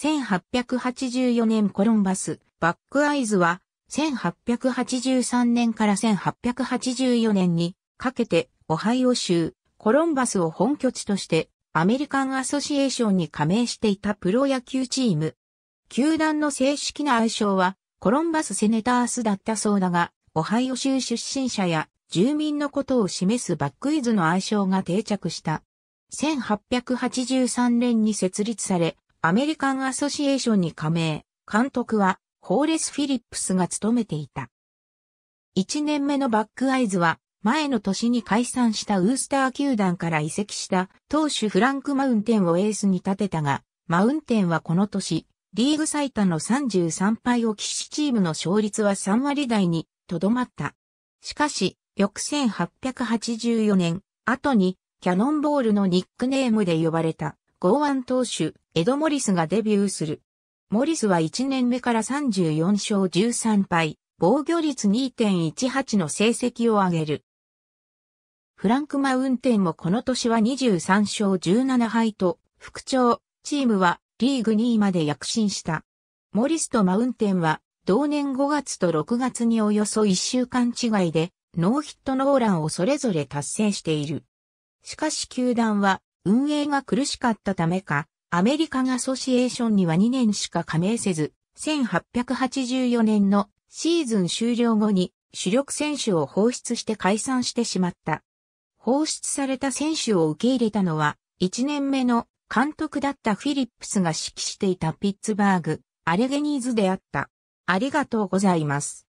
1884年コロンバス、バックアイズは、1883年から1884年にかけて、オハイオ州、コロンバスを本拠地として、アメリカンアソシエーションに加盟していたプロ野球チーム。球団の正式な愛称は、コロンバスセネタースだったそうだが、オハイオ州出身者や住民のことを示すバックイズの愛称が定着した。1883年に設立され、アメリカンアソシエーションに加盟、監督はホーレス・フィリップスが務めていた。1年目のバックアイズは前の年に解散したウースター球団から移籍した投手フランク・マウンテンをエースに立てたが、マウンテンはこの年、リーグ最多の33敗を喫しチームの勝率は3割台にとどまった。しかし、翌1884年、後にキャノンボールのニックネームで呼ばれた剛腕投手、エド・モリスがデビューする。モリスは1年目から34勝13敗、防御率2.18の成績を上げる。フランク・マウンテンもこの年は23勝17敗と、副長、チームはリーグ2位まで躍進した。モリスとマウンテンは、同年5月と6月におよそ1週間違いで、ノーヒットノーランをそれぞれ達成している。しかし球団は、運営が苦しかったためか、アメリカがアソシエーションには2年しか加盟せず、1884年のシーズン終了後に主力選手を放出して解散してしまった。放出された選手を受け入れたのは、1年目の監督だったフィリップスが指揮していたピッツバーグ、アレゲニーズであった。ありがとうございます。